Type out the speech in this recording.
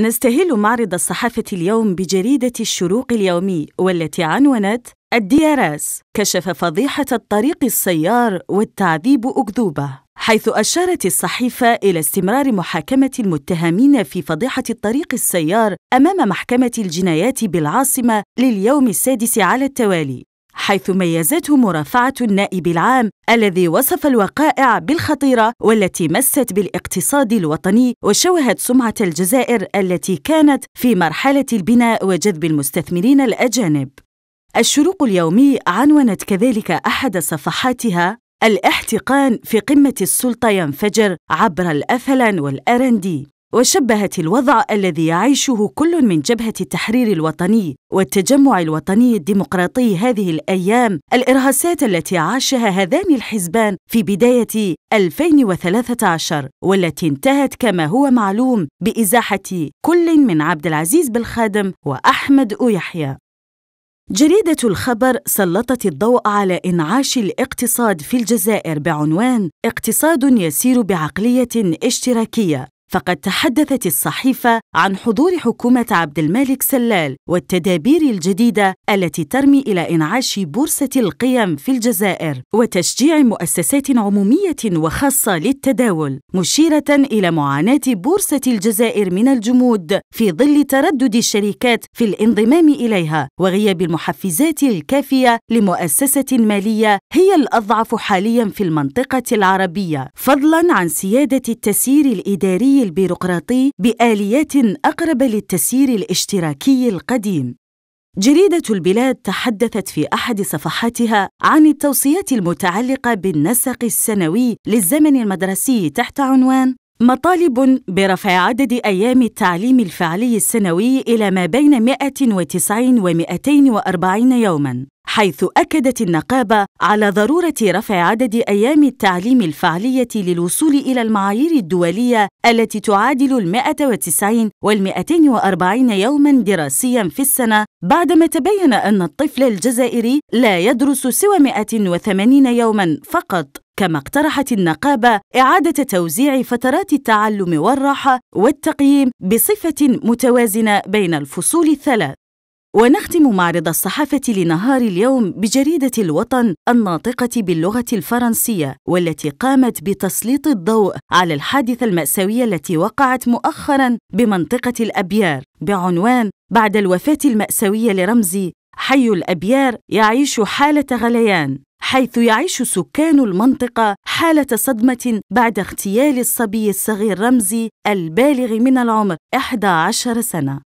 نستهل معرض الصحافة اليوم بجريدة الشروق اليومي والتي عنونت الدياراس كشف فضيحة الطريق السيار والتعذيب أكذوبة حيث أشارت الصحيفة إلى استمرار محاكمة المتهمين في فضيحة الطريق السيار أمام محكمة الجنايات بالعاصمة لليوم السادس على التوالي حيث ميزته مرافعة النائب العام الذي وصف الوقائع بالخطيرة والتي مست بالاقتصاد الوطني وشوهت سمعة الجزائر التي كانت في مرحلة البناء وجذب المستثمرين الأجانب. الشروق اليومي عنونت كذلك أحد صفحاتها الاحتقان في قمة السلطة ينفجر عبر الأفلن والأرندي وشبهت الوضع الذي يعيشه كل من جبهة التحرير الوطني والتجمع الوطني الديمقراطي هذه الأيام الإرهاصات التي عاشها هذان الحزبان في بداية 2013 والتي انتهت كما هو معلوم بإزاحة كل من عبد العزيز بالخادم وأحمد أويحيى جريدة الخبر سلطت الضوء على إنعاش الاقتصاد في الجزائر بعنوان اقتصاد يسير بعقلية اشتراكية فقد تحدثت الصحيفة عن حضور حكومة عبد الملك سلال والتدابير الجديدة التي ترمي إلى إنعاش بورصة القيم في الجزائر وتشجيع مؤسسات عمومية وخاصة للتداول، مشيرة إلى معاناة بورصة الجزائر من الجمود في ظل تردد الشركات في الانضمام إليها وغياب المحفزات الكافية لمؤسسة مالية هي الأضعف حاليا في المنطقة العربية، فضلا عن سيادة التسيير الإداري البيروقراطي بآليات أقرب للتسيير الاشتراكي القديم. جريدة البلاد تحدثت في أحد صفحاتها عن التوصيات المتعلقة بالنسق السنوي للزمن المدرسي تحت عنوان مطالب برفع عدد أيام التعليم الفعلي السنوي إلى ما بين 190 و 240 يوماً حيث أكدت النقابة على ضرورة رفع عدد أيام التعليم الفعلية للوصول إلى المعايير الدولية التي تعادل ال 190 وال 240 يوما دراسيا في السنة بعدما تبين أن الطفل الجزائري لا يدرس سوى 180 يوما فقط كما اقترحت النقابة إعادة توزيع فترات التعلم والراحة والتقييم بصفة متوازنة بين الفصول الثلاث ونختم معرض الصحافة لنهار اليوم بجريدة الوطن الناطقة باللغة الفرنسية والتي قامت بتسليط الضوء على الحادثة المأساوية التي وقعت مؤخرا بمنطقة الأبيار بعنوان بعد الوفاة المأساوية لرمزي حي الأبيار يعيش حالة غليان حيث يعيش سكان المنطقة حالة صدمة بعد اغتيال الصبي الصغير رمزي البالغ من العمر 11 سنة